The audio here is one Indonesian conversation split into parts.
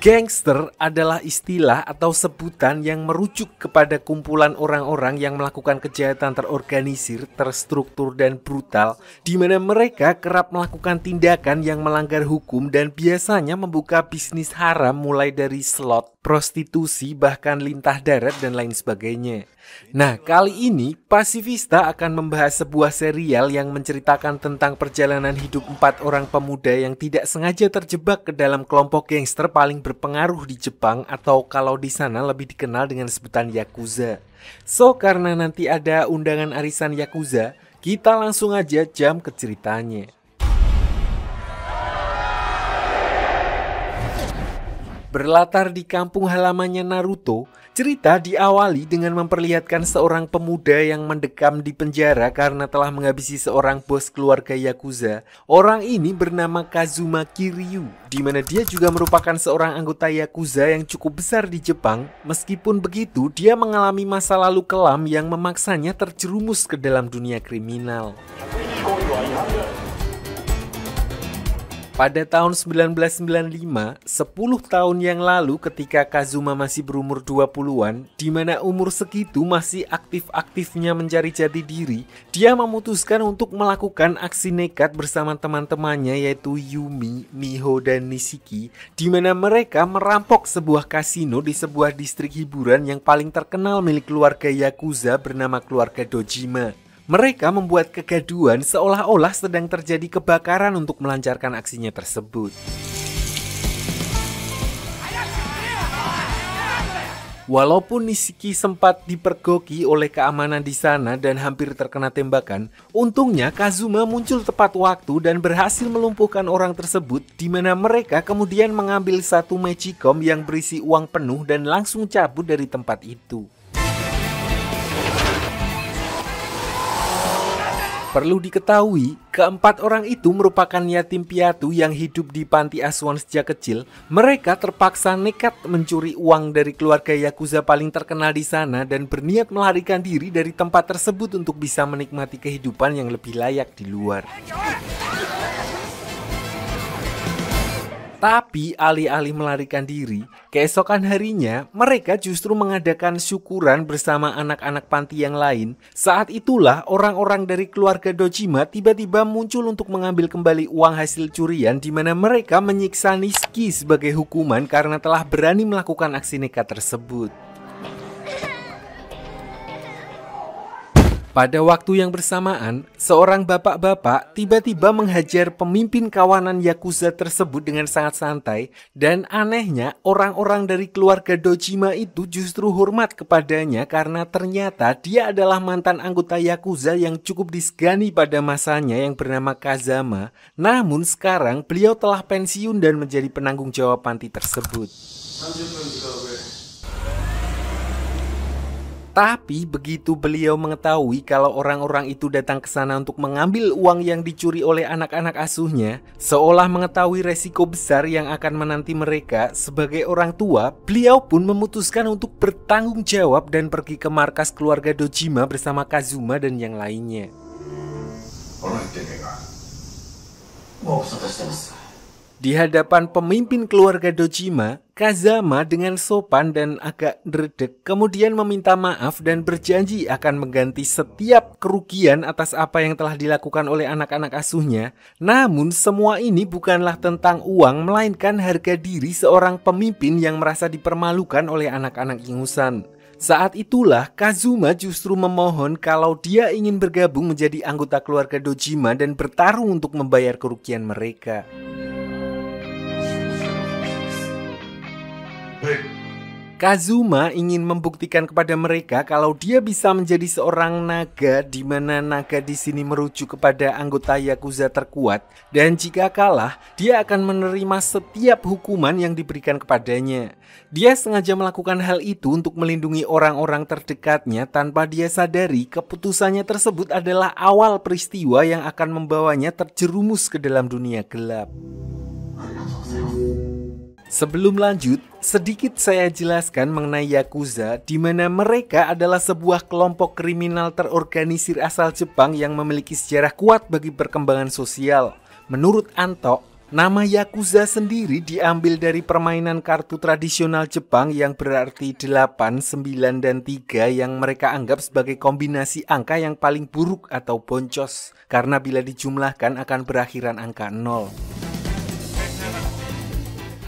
Gangster adalah istilah atau sebutan yang merujuk kepada kumpulan orang-orang yang melakukan kejahatan terorganisir, terstruktur, dan brutal, di mana mereka kerap melakukan tindakan yang melanggar hukum dan biasanya membuka bisnis haram mulai dari slot, prostitusi, bahkan lintah darat dan lain sebagainya. Nah, kali ini Pasifista akan membahas sebuah serial yang menceritakan tentang perjalanan hidup empat orang pemuda yang tidak sengaja terjebak ke dalam kelompok gangster paling berpengaruh di Jepang atau kalau di sana lebih dikenal dengan sebutan Yakuza. So, karena nanti ada undangan arisan Yakuza, kita langsung aja jam ke ceritanya. Berlatar di kampung halamannya Naruto, cerita diawali dengan memperlihatkan seorang pemuda yang mendekam di penjara karena telah menghabisi seorang bos keluarga Yakuza. Orang ini bernama Kazuma Kiryu, di mana dia juga merupakan seorang anggota Yakuza yang cukup besar di Jepang. Meskipun begitu, dia mengalami masa lalu kelam yang memaksanya terjerumus ke dalam dunia kriminal. Pada tahun 1995, 10 tahun yang lalu ketika Kazuma masih berumur 20-an, di mana umur segitu masih aktif-aktifnya mencari jati diri, dia memutuskan untuk melakukan aksi nekat bersama teman-temannya yaitu Yumi, Miho, dan Nishiki, di mana mereka merampok sebuah kasino di sebuah distrik hiburan yang paling terkenal milik keluarga Yakuza bernama keluarga Dojima. Mereka membuat kegaduan seolah-olah sedang terjadi kebakaran untuk melancarkan aksinya tersebut. Walaupun Nishiki sempat dipergoki oleh keamanan di sana dan hampir terkena tembakan, untungnya Kazuma muncul tepat waktu dan berhasil melumpuhkan orang tersebut di mana mereka kemudian mengambil satu magicom yang berisi uang penuh dan langsung cabut dari tempat itu. Perlu diketahui, keempat orang itu merupakan yatim piatu yang hidup di panti asuhan sejak kecil. Mereka terpaksa nekat mencuri uang dari keluarga Yakuza paling terkenal di sana dan berniat melarikan diri dari tempat tersebut untuk bisa menikmati kehidupan yang lebih layak di luar. Tapi alih-alih melarikan diri, keesokan harinya mereka justru mengadakan syukuran bersama anak-anak panti yang lain. Saat itulah orang-orang dari keluarga Dojima tiba-tiba muncul untuk mengambil kembali uang hasil curian di mana mereka menyiksa Niski sebagai hukuman karena telah berani melakukan aksi nekat tersebut. Pada waktu yang bersamaan, seorang bapak-bapak tiba-tiba menghajar pemimpin kawanan Yakuza tersebut dengan sangat santai dan anehnya orang-orang dari keluarga Dojima itu justru hormat kepadanya karena ternyata dia adalah mantan anggota Yakuza yang cukup disegani pada masanya yang bernama Kazama. Namun sekarang beliau telah pensiun dan menjadi penanggung jawab panti tersebut. Tapi begitu beliau mengetahui kalau orang-orang itu datang ke sana untuk mengambil uang yang dicuri oleh anak-anak asuhnya, seolah mengetahui resiko besar yang akan menanti mereka sebagai orang tua, beliau pun memutuskan untuk bertanggung jawab dan pergi ke markas keluarga Dojima bersama Kazuma dan yang lainnya. Di hadapan pemimpin keluarga Dojima, Kazama dengan sopan dan agak dredek kemudian meminta maaf dan berjanji akan mengganti setiap kerugian atas apa yang telah dilakukan oleh anak-anak asuhnya. Namun semua ini bukanlah tentang uang melainkan harga diri seorang pemimpin yang merasa dipermalukan oleh anak-anak ingusan. Saat itulah Kazuma justru memohon kalau dia ingin bergabung menjadi anggota keluarga Dojima dan bertarung untuk membayar kerugian mereka. Kazuma ingin membuktikan kepada mereka kalau dia bisa menjadi seorang naga di mana naga di sini merujuk kepada anggota yakuza terkuat dan jika kalah dia akan menerima setiap hukuman yang diberikan kepadanya. Dia sengaja melakukan hal itu untuk melindungi orang-orang terdekatnya tanpa dia sadari keputusannya tersebut adalah awal peristiwa yang akan membawanya terjerumus ke dalam dunia gelap. Sebelum lanjut, sedikit saya jelaskan mengenai Yakuza, di mana mereka adalah sebuah kelompok kriminal terorganisir asal Jepang yang memiliki sejarah kuat bagi perkembangan sosial. Menurut Anto, nama Yakuza sendiri diambil dari permainan kartu tradisional Jepang yang berarti 8, 9, dan 3 yang mereka anggap sebagai kombinasi angka yang paling buruk atau boncos, karena bila dijumlahkan akan berakhiran angka 0.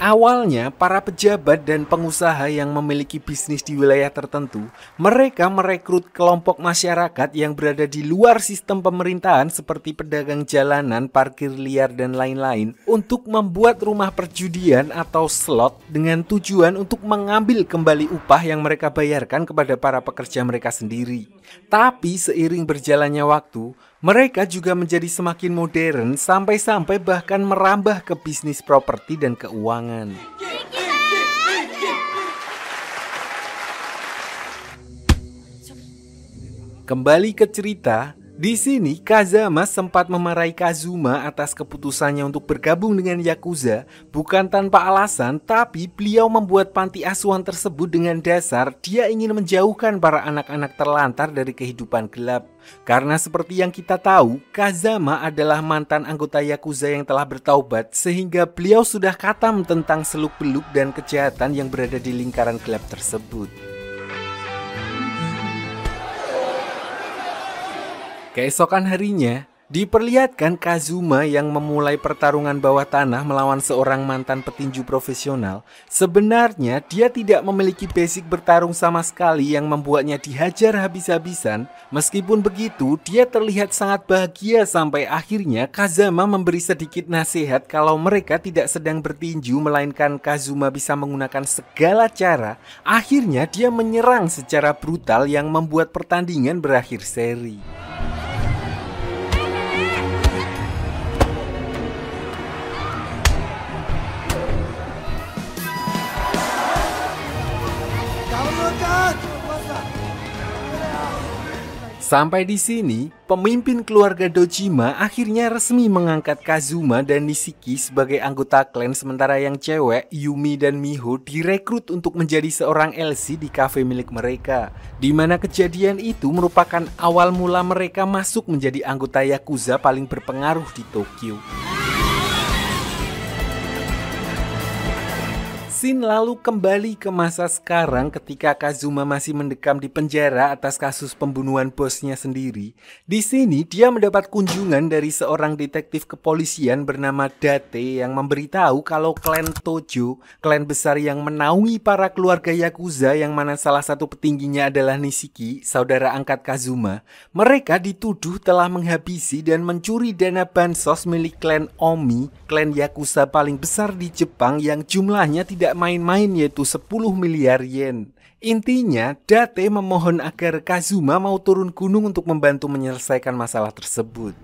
Awalnya, para pejabat dan pengusaha yang memiliki bisnis di wilayah tertentu, mereka merekrut kelompok masyarakat yang berada di luar sistem pemerintahan seperti pedagang jalanan, parkir liar, dan lain-lain untuk membuat rumah perjudian atau slot dengan tujuan untuk mengambil kembali upah yang mereka bayarkan kepada para pekerja mereka sendiri. Tapi seiring berjalannya waktu, mereka juga menjadi semakin modern sampai-sampai bahkan merambah ke bisnis properti dan keuangan. Kembali ke cerita, di sini, Kazama sempat memarahi Kazuma atas keputusannya untuk bergabung dengan Yakuza, bukan tanpa alasan, tapi beliau membuat panti asuhan tersebut dengan dasar dia ingin menjauhkan para anak-anak terlantar dari kehidupan gelap. Karena seperti yang kita tahu, Kazama adalah mantan anggota Yakuza yang telah bertaubat sehingga beliau sudah katam tentang seluk-beluk dan kejahatan yang berada di lingkaran gelap tersebut. Keesokan harinya, Diperlihatkan Kazuma yang memulai pertarungan bawah tanah melawan seorang mantan petinju profesional. Sebenarnya dia tidak memiliki basic bertarung sama sekali yang membuatnya dihajar habis-habisan. Meskipun begitu, dia terlihat sangat bahagia sampai akhirnya Kazuma memberi sedikit nasihat kalau mereka tidak sedang bertinju melainkan Kazuma bisa menggunakan segala cara. Akhirnya dia menyerang secara brutal yang membuat pertandingan berakhir seri. Sampai di sini, pemimpin keluarga Dojima akhirnya resmi mengangkat Kazuma dan Nishiki sebagai anggota klan sementara yang cewek, Yumi dan Miho direkrut untuk menjadi seorang LC di kafe milik mereka. Di mana kejadian itu merupakan awal mula mereka masuk menjadi anggota Yakuza paling berpengaruh di Tokyo. Sin lalu kembali ke masa sekarang ketika Kazuma masih mendekam di penjara atas kasus pembunuhan bosnya sendiri. Di sini dia mendapat kunjungan dari seorang detektif kepolisian bernama Date yang memberitahu kalau klan Tojo, klan besar yang menaungi para keluarga Yakuza yang mana salah satu petingginya adalah Nishiki, saudara angkat Kazuma. Mereka dituduh telah menghabisi dan mencuri dana bansos milik klan Omi, klan Yakuza paling besar di Jepang yang jumlahnya tidak tidak main-main yaitu 10 miliar yen. Intinya, Date memohon agar Kazuma mau turun gunung untuk membantu menyelesaikan masalah tersebut.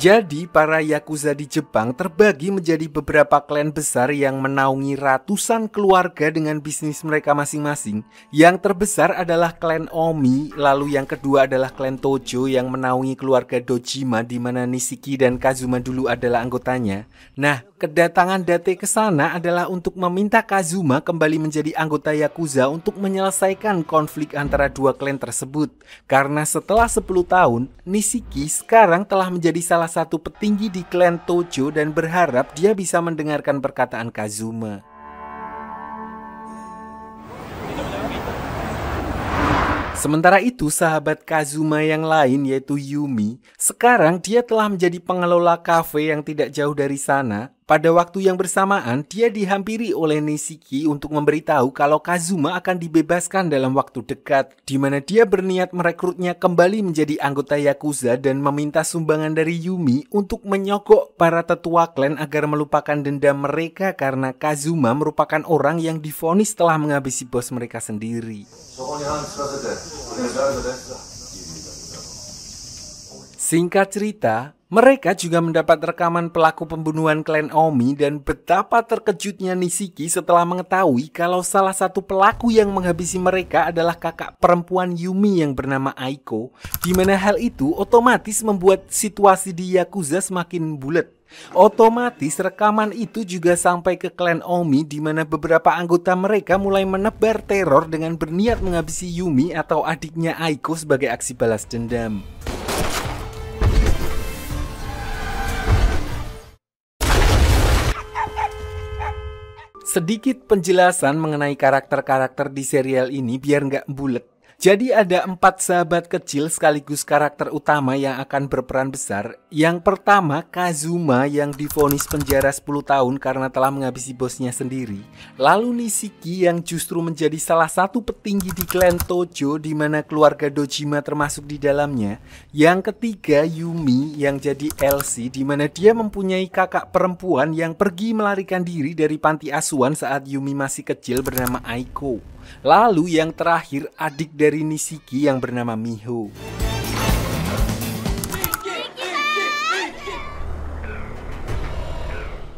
Jadi para Yakuza di Jepang terbagi menjadi beberapa klan besar yang menaungi ratusan keluarga dengan bisnis mereka masing-masing. Yang terbesar adalah klan Omi, lalu yang kedua adalah klan Tojo yang menaungi keluarga Dojima di mana Nishiki dan Kazuma dulu adalah anggotanya. Nah, kedatangan Date ke sana adalah untuk meminta Kazuma kembali menjadi anggota Yakuza untuk menyelesaikan konflik antara dua klan tersebut. Karena setelah 10 tahun, Nishiki sekarang telah menjadi salah satu petinggi di klan Tojo dan berharap dia bisa mendengarkan perkataan Kazuma. Sementara itu, sahabat Kazuma yang lain yaitu Yumi, sekarang dia telah menjadi pengelola kafe yang tidak jauh dari sana. Pada waktu yang bersamaan, dia dihampiri oleh Nishiki untuk memberitahu kalau Kazuma akan dibebaskan dalam waktu dekat, di mana dia berniat merekrutnya kembali menjadi anggota Yakuza dan meminta sumbangan dari Yumi untuk menyogok para tetua klan agar melupakan dendam mereka karena Kazuma merupakan orang yang difonis telah menghabisi bos mereka sendiri. Singkat cerita, mereka juga mendapat rekaman pelaku pembunuhan klan Omi dan betapa terkejutnya Nishiki setelah mengetahui kalau salah satu pelaku yang menghabisi mereka adalah kakak perempuan Yumi yang bernama Aiko, di mana hal itu otomatis membuat situasi di Yakuza semakin bulat. Otomatis rekaman itu juga sampai ke klan Omi di mana beberapa anggota mereka mulai menebar teror dengan berniat menghabisi Yumi atau adiknya Aiko sebagai aksi balas dendam. Sedikit penjelasan mengenai karakter-karakter di serial ini biar nggak bulet. Jadi ada empat sahabat kecil sekaligus karakter utama yang akan berperan besar. Yang pertama Kazuma yang difonis penjara 10 tahun karena telah menghabisi bosnya sendiri. Lalu Nishiki yang justru menjadi salah satu petinggi di klan Tojo di mana keluarga Dojima termasuk di dalamnya. Yang ketiga Yumi yang jadi Elsie di mana dia mempunyai kakak perempuan yang pergi melarikan diri dari panti asuhan saat Yumi masih kecil bernama Aiko. Lalu yang terakhir adik dari Nishiki yang bernama Miho.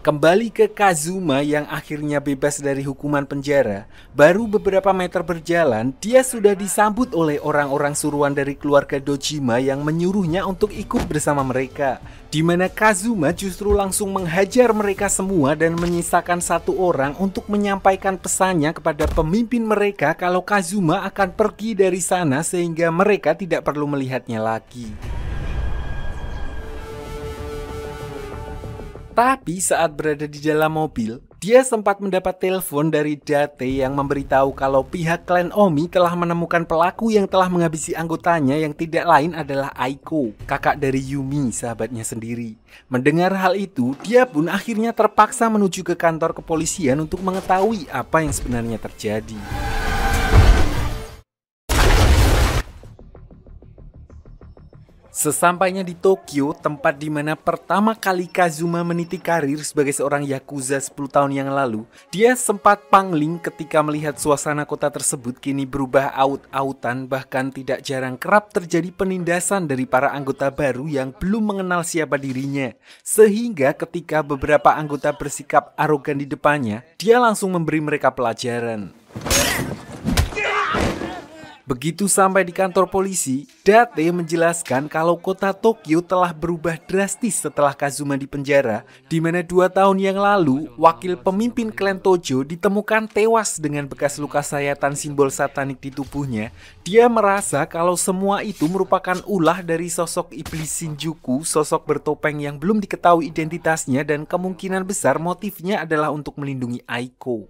Kembali ke Kazuma yang akhirnya bebas dari hukuman penjara, baru beberapa meter berjalan, dia sudah disambut oleh orang-orang suruhan dari keluarga Dojima yang menyuruhnya untuk ikut bersama mereka. Di mana Kazuma justru langsung menghajar mereka semua dan menyisakan satu orang untuk menyampaikan pesannya kepada pemimpin mereka kalau Kazuma akan pergi dari sana sehingga mereka tidak perlu melihatnya lagi. Tapi saat berada di dalam mobil, dia sempat mendapat telepon dari Date yang memberitahu kalau pihak klan Omi telah menemukan pelaku yang telah menghabisi anggotanya yang tidak lain adalah Aiko, kakak dari Yumi, sahabatnya sendiri. Mendengar hal itu, dia pun akhirnya terpaksa menuju ke kantor kepolisian untuk mengetahui apa yang sebenarnya terjadi. Sesampainya di Tokyo, tempat di mana pertama kali Kazuma meniti karir sebagai seorang Yakuza 10 tahun yang lalu, dia sempat pangling ketika melihat suasana kota tersebut kini berubah aut-autan bahkan tidak jarang kerap terjadi penindasan dari para anggota baru yang belum mengenal siapa dirinya. Sehingga ketika beberapa anggota bersikap arogan di depannya, dia langsung memberi mereka pelajaran. Begitu sampai di kantor polisi, Date menjelaskan kalau kota Tokyo telah berubah drastis setelah Kazuma dipenjara, di mana dua tahun yang lalu, wakil pemimpin klan Tojo ditemukan tewas dengan bekas luka sayatan simbol satanik di tubuhnya. Dia merasa kalau semua itu merupakan ulah dari sosok iblis Shinjuku, sosok bertopeng yang belum diketahui identitasnya dan kemungkinan besar motifnya adalah untuk melindungi Aiko.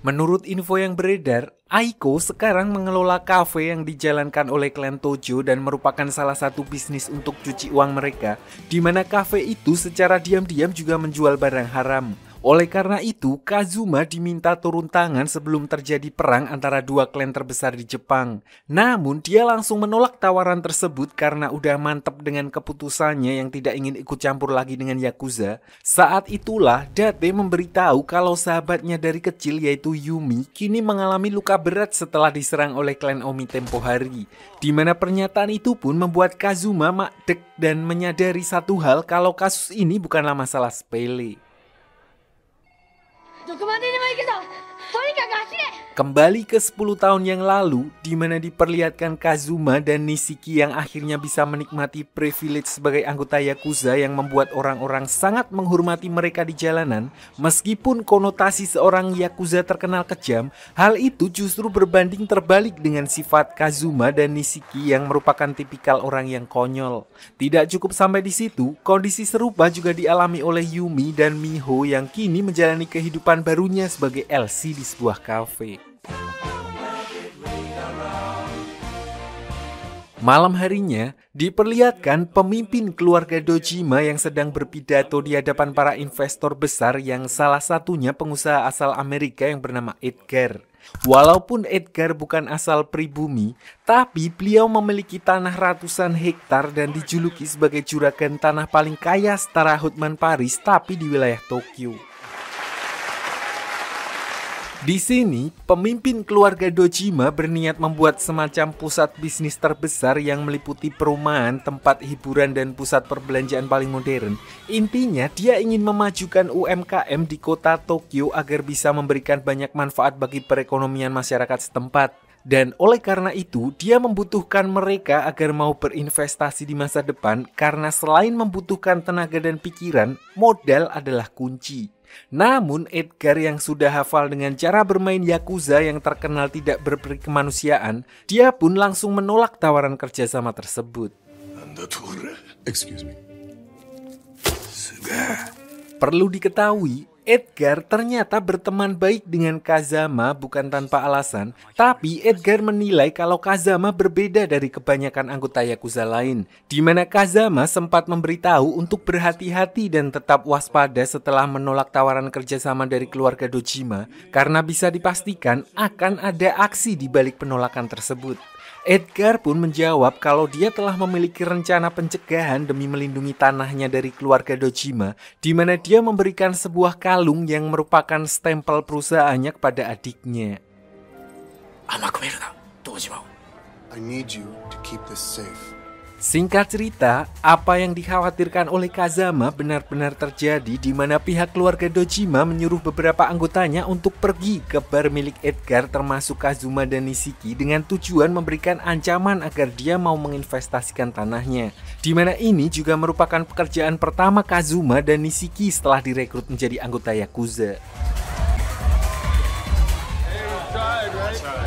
Menurut info yang beredar, Aiko sekarang mengelola kafe yang dijalankan oleh klan Tojo dan merupakan salah satu bisnis untuk cuci uang mereka, di mana kafe itu secara diam-diam juga menjual barang haram. Oleh karena itu, Kazuma diminta turun tangan sebelum terjadi perang antara dua klan terbesar di Jepang. Namun, dia langsung menolak tawaran tersebut karena udah mantep dengan keputusannya yang tidak ingin ikut campur lagi dengan Yakuza. Saat itulah, Date memberitahu kalau sahabatnya dari kecil yaitu Yumi kini mengalami luka berat setelah diserang oleh klan Omi tempo hari. Di mana pernyataan itu pun membuat Kazuma makdek dan menyadari satu hal kalau kasus ini bukanlah masalah sepele. どこまででも行くぞとにかく走れ Kembali ke 10 tahun yang lalu, di mana diperlihatkan Kazuma dan Nishiki yang akhirnya bisa menikmati privilege sebagai anggota Yakuza yang membuat orang-orang sangat menghormati mereka di jalanan, meskipun konotasi seorang Yakuza terkenal kejam, hal itu justru berbanding terbalik dengan sifat Kazuma dan Nishiki yang merupakan tipikal orang yang konyol. Tidak cukup sampai di situ, kondisi serupa juga dialami oleh Yumi dan Miho yang kini menjalani kehidupan barunya sebagai LC di sebuah kafe. Malam harinya, diperlihatkan pemimpin keluarga Dojima yang sedang berpidato di hadapan para investor besar yang salah satunya pengusaha asal Amerika yang bernama Edgar. Walaupun Edgar bukan asal pribumi, tapi beliau memiliki tanah ratusan hektar dan dijuluki sebagai juragan tanah paling kaya setara Hutman Paris tapi di wilayah Tokyo. Di sini, pemimpin keluarga Dojima berniat membuat semacam pusat bisnis terbesar yang meliputi perumahan, tempat hiburan, dan pusat perbelanjaan paling modern. Intinya, dia ingin memajukan UMKM di kota Tokyo agar bisa memberikan banyak manfaat bagi perekonomian masyarakat setempat. Dan oleh karena itu, dia membutuhkan mereka agar mau berinvestasi di masa depan karena selain membutuhkan tenaga dan pikiran, modal adalah kunci. Namun Edgar yang sudah hafal dengan cara bermain Yakuza yang terkenal tidak berperi kemanusiaan, dia pun langsung menolak tawaran kerjasama tersebut. Excuse me. Perlu diketahui, Edgar ternyata berteman baik dengan Kazama bukan tanpa alasan, tapi Edgar menilai kalau Kazama berbeda dari kebanyakan anggota Yakuza lain, di mana Kazama sempat memberitahu untuk berhati-hati dan tetap waspada setelah menolak tawaran kerjasama dari keluarga Dojima, karena bisa dipastikan akan ada aksi di balik penolakan tersebut. Edgar pun menjawab kalau dia telah memiliki rencana pencegahan demi melindungi tanahnya dari keluarga Dojima, di mana dia memberikan sebuah kalung yang merupakan stempel perusahaannya kepada adiknya. Dojima. I need you to keep this safe. Singkat cerita, apa yang dikhawatirkan oleh Kazama benar-benar terjadi di mana pihak keluarga Dojima menyuruh beberapa anggotanya untuk pergi ke bar milik Edgar termasuk Kazuma dan Nishiki dengan tujuan memberikan ancaman agar dia mau menginvestasikan tanahnya. Di mana ini juga merupakan pekerjaan pertama Kazuma dan Nishiki setelah direkrut menjadi anggota Yakuza. Hey,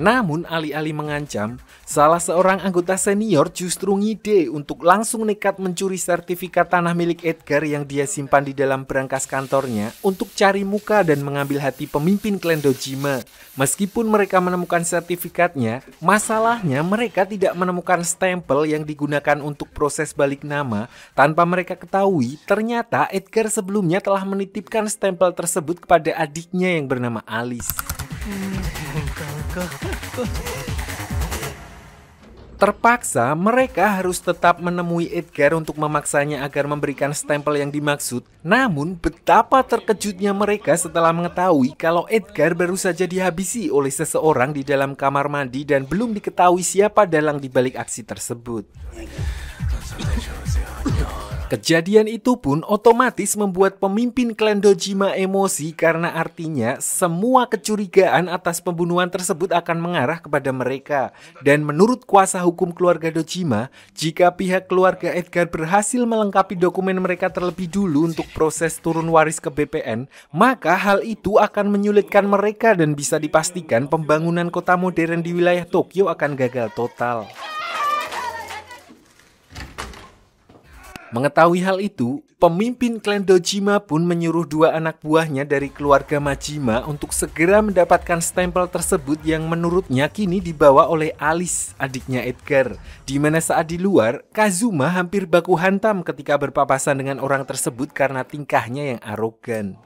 namun alih-alih mengancam, salah seorang anggota senior justru ngide untuk langsung nekat mencuri sertifikat tanah milik Edgar yang dia simpan di dalam berangkas kantornya untuk cari muka dan mengambil hati pemimpin klan Dojima. Meskipun mereka menemukan sertifikatnya, masalahnya mereka tidak menemukan stempel yang digunakan untuk proses balik nama tanpa mereka ketahui ternyata Edgar sebelumnya telah menitipkan stempel tersebut kepada adiknya yang bernama Alice. Hmm. Terpaksa, mereka harus tetap menemui Edgar untuk memaksanya agar memberikan stempel yang dimaksud. Namun, betapa terkejutnya mereka setelah mengetahui kalau Edgar baru saja dihabisi oleh seseorang di dalam kamar mandi dan belum diketahui siapa dalang dibalik aksi tersebut. Kejadian itu pun otomatis membuat pemimpin klan Dojima emosi karena artinya semua kecurigaan atas pembunuhan tersebut akan mengarah kepada mereka. Dan menurut kuasa hukum keluarga Dojima, jika pihak keluarga Edgar berhasil melengkapi dokumen mereka terlebih dulu untuk proses turun waris ke BPN, maka hal itu akan menyulitkan mereka dan bisa dipastikan pembangunan kota modern di wilayah Tokyo akan gagal total. Mengetahui hal itu, pemimpin klan Dojima pun menyuruh dua anak buahnya dari keluarga Majima untuk segera mendapatkan stempel tersebut yang menurutnya kini dibawa oleh Alice, adiknya Edgar. Di mana saat di luar, Kazuma hampir baku hantam ketika berpapasan dengan orang tersebut karena tingkahnya yang arogan.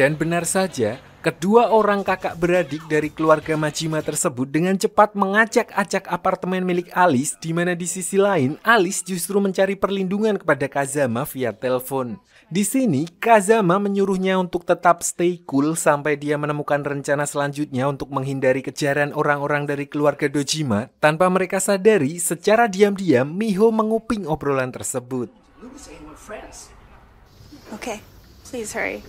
Dan benar saja, kedua orang kakak beradik dari keluarga Majima tersebut dengan cepat mengacak-acak apartemen milik Alice di mana di sisi lain Alice justru mencari perlindungan kepada Kazama via telepon. Di sini, Kazama menyuruhnya untuk tetap stay cool sampai dia menemukan rencana selanjutnya untuk menghindari kejaran orang-orang dari keluarga Dojima. Tanpa mereka sadari, secara diam-diam Miho menguping obrolan tersebut. Okay, please hurry.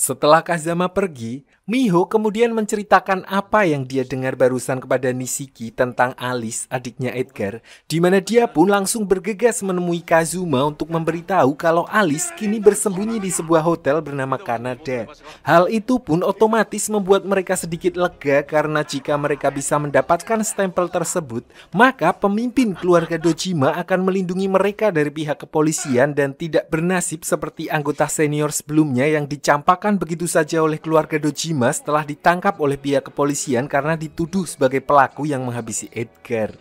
Setelah Kazama pergi, Miho kemudian menceritakan apa yang dia dengar barusan kepada Nishiki tentang Alice, adiknya Edgar, di mana dia pun langsung bergegas menemui Kazuma untuk memberitahu kalau Alice kini bersembunyi di sebuah hotel bernama Kanada. Hal itu pun otomatis membuat mereka sedikit lega karena jika mereka bisa mendapatkan stempel tersebut, maka pemimpin keluarga Dojima akan melindungi mereka dari pihak kepolisian dan tidak bernasib seperti anggota senior sebelumnya yang dicampakkan begitu saja oleh keluarga Dojima Dimas telah ditangkap oleh pihak kepolisian karena dituduh sebagai pelaku yang menghabisi Edgar.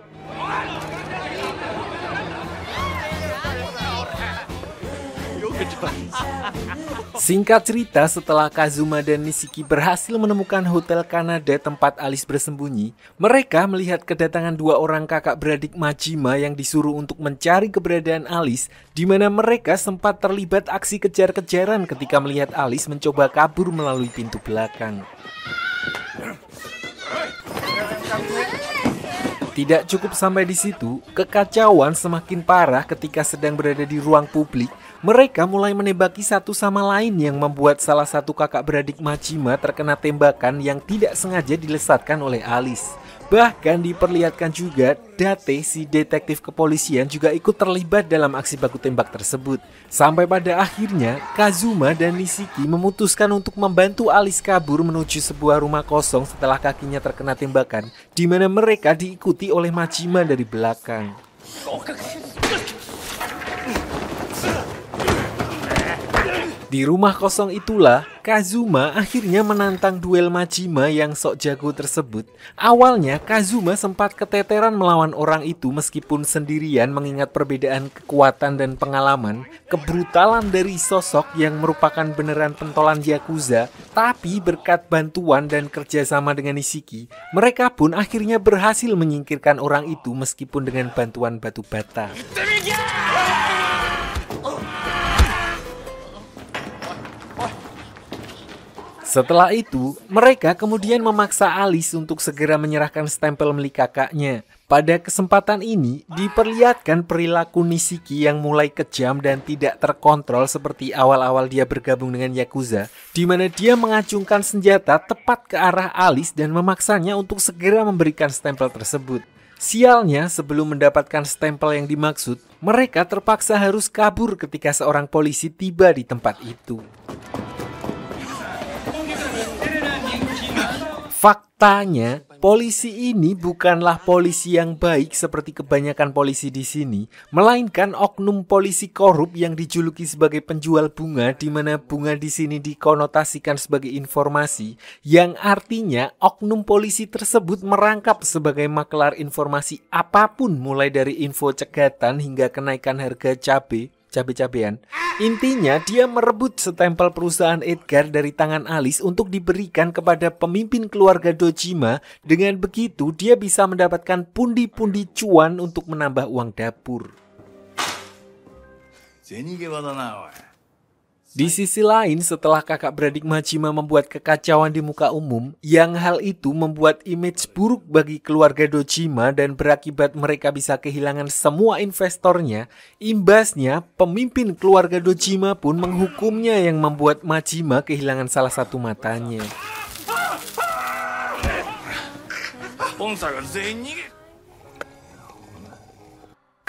Singkat cerita, setelah Kazuma dan Nishiki berhasil menemukan hotel Kanada tempat Alice bersembunyi, mereka melihat kedatangan dua orang kakak beradik Majima yang disuruh untuk mencari keberadaan Alice, di mana mereka sempat terlibat aksi kejar-kejaran ketika melihat Alice mencoba kabur melalui pintu belakang. Tidak cukup sampai di situ, kekacauan semakin parah ketika sedang berada di ruang publik mereka mulai menembaki satu sama lain yang membuat salah satu kakak beradik Majima terkena tembakan yang tidak sengaja dilesatkan oleh Alice. Bahkan diperlihatkan juga Date si detektif kepolisian juga ikut terlibat dalam aksi baku tembak tersebut. Sampai pada akhirnya Kazuma dan Nishiki memutuskan untuk membantu Alice kabur menuju sebuah rumah kosong setelah kakinya terkena tembakan di mana mereka diikuti oleh Majima dari belakang. Oh, Di rumah kosong itulah, Kazuma akhirnya menantang duel Majima yang sok jago tersebut. Awalnya, Kazuma sempat keteteran melawan orang itu meskipun sendirian mengingat perbedaan kekuatan dan pengalaman, kebrutalan dari sosok yang merupakan beneran pentolan Yakuza, tapi berkat bantuan dan kerjasama dengan Isiki, mereka pun akhirnya berhasil menyingkirkan orang itu meskipun dengan bantuan batu bata. Setelah itu, mereka kemudian memaksa Alice untuk segera menyerahkan stempel milik kakaknya. Pada kesempatan ini, diperlihatkan perilaku Nishiki yang mulai kejam dan tidak terkontrol seperti awal-awal dia bergabung dengan Yakuza, di mana dia mengacungkan senjata tepat ke arah Alice dan memaksanya untuk segera memberikan stempel tersebut. Sialnya, sebelum mendapatkan stempel yang dimaksud, mereka terpaksa harus kabur ketika seorang polisi tiba di tempat itu. Faktanya, polisi ini bukanlah polisi yang baik seperti kebanyakan polisi di sini, melainkan oknum polisi korup yang dijuluki sebagai penjual bunga, di mana bunga di sini dikonotasikan sebagai informasi, yang artinya oknum polisi tersebut merangkap sebagai makelar informasi apapun mulai dari info cegatan hingga kenaikan harga cabai cabe-cabean. Intinya dia merebut setempel perusahaan Edgar dari tangan Alice untuk diberikan kepada pemimpin keluarga Dojima. Dengan begitu dia bisa mendapatkan pundi-pundi cuan untuk menambah uang dapur. 銭ゲバだなおい di sisi lain, setelah kakak beradik Majima membuat kekacauan di muka umum, yang hal itu membuat image buruk bagi keluarga Dojima dan berakibat mereka bisa kehilangan semua investornya, imbasnya pemimpin keluarga Dojima pun menghukumnya yang membuat Majima kehilangan salah satu matanya.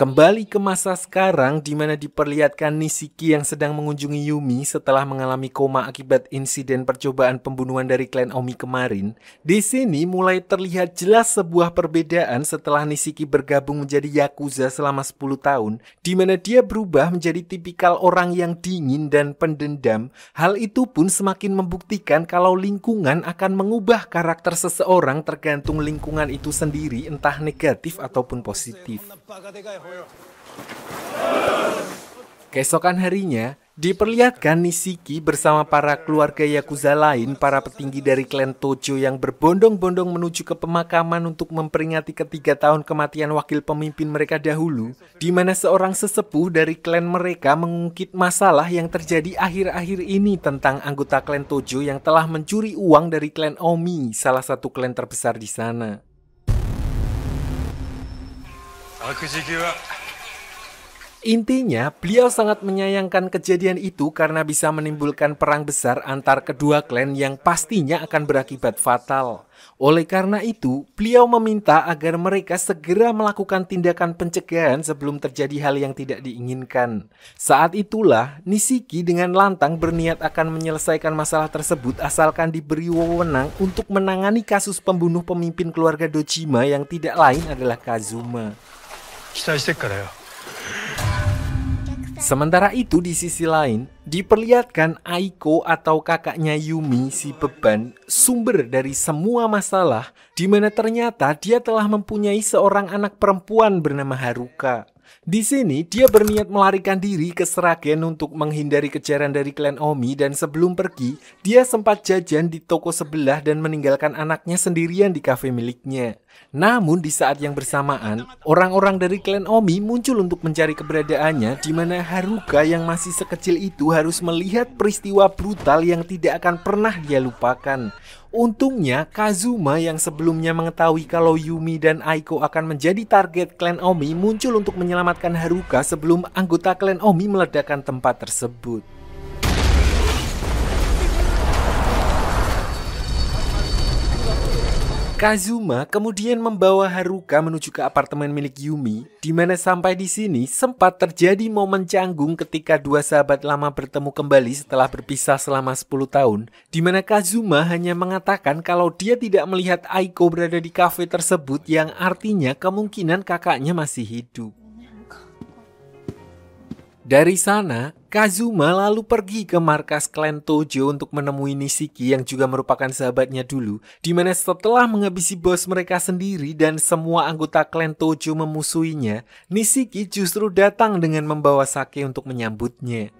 Kembali ke masa sekarang di mana diperlihatkan Nishiki yang sedang mengunjungi Yumi setelah mengalami koma akibat insiden percobaan pembunuhan dari klan Omi kemarin. Di sini mulai terlihat jelas sebuah perbedaan setelah Nishiki bergabung menjadi Yakuza selama 10 tahun, di mana dia berubah menjadi tipikal orang yang dingin dan pendendam. Hal itu pun semakin membuktikan kalau lingkungan akan mengubah karakter seseorang tergantung lingkungan itu sendiri entah negatif ataupun positif. Keesokan harinya, diperlihatkan Nishiki bersama para keluarga Yakuza lain, para petinggi dari klan Tojo yang berbondong-bondong menuju ke pemakaman untuk memperingati ketiga tahun kematian wakil pemimpin mereka dahulu, di mana seorang sesepuh dari klan mereka mengungkit masalah yang terjadi akhir-akhir ini tentang anggota klan Tojo yang telah mencuri uang dari klan Omi, salah satu klan terbesar di sana. Intinya, beliau sangat menyayangkan kejadian itu karena bisa menimbulkan perang besar antar kedua klan yang pastinya akan berakibat fatal. Oleh karena itu, beliau meminta agar mereka segera melakukan tindakan pencegahan sebelum terjadi hal yang tidak diinginkan. Saat itulah, Nishiki dengan lantang berniat akan menyelesaikan masalah tersebut asalkan diberi wewenang untuk menangani kasus pembunuh pemimpin keluarga Dojima yang tidak lain adalah Kazuma. Sementara itu di sisi lain, diperlihatkan Aiko atau kakaknya Yumi si beban sumber dari semua masalah di mana ternyata dia telah mempunyai seorang anak perempuan bernama Haruka di sini, dia berniat melarikan diri ke Seragen untuk menghindari kejaran dari klan Omi dan sebelum pergi, dia sempat jajan di toko sebelah dan meninggalkan anaknya sendirian di kafe miliknya. Namun di saat yang bersamaan, orang-orang dari klan Omi muncul untuk mencari keberadaannya di mana Haruka yang masih sekecil itu harus melihat peristiwa brutal yang tidak akan pernah dia lupakan. Untungnya, Kazuma yang sebelumnya mengetahui kalau Yumi dan Aiko akan menjadi target klan Omi muncul untuk menyelamatkan menyelamatkan Haruka sebelum anggota klan Omi meledakkan tempat tersebut. Kazuma kemudian membawa Haruka menuju ke apartemen milik Yumi, di mana sampai di sini sempat terjadi momen canggung ketika dua sahabat lama bertemu kembali setelah berpisah selama 10 tahun, di mana Kazuma hanya mengatakan kalau dia tidak melihat Aiko berada di kafe tersebut yang artinya kemungkinan kakaknya masih hidup. Dari sana, Kazuma lalu pergi ke markas klan Tojo untuk menemui Nishiki yang juga merupakan sahabatnya dulu, di mana setelah menghabisi bos mereka sendiri dan semua anggota klan Tojo memusuhinya, Nishiki justru datang dengan membawa sake untuk menyambutnya.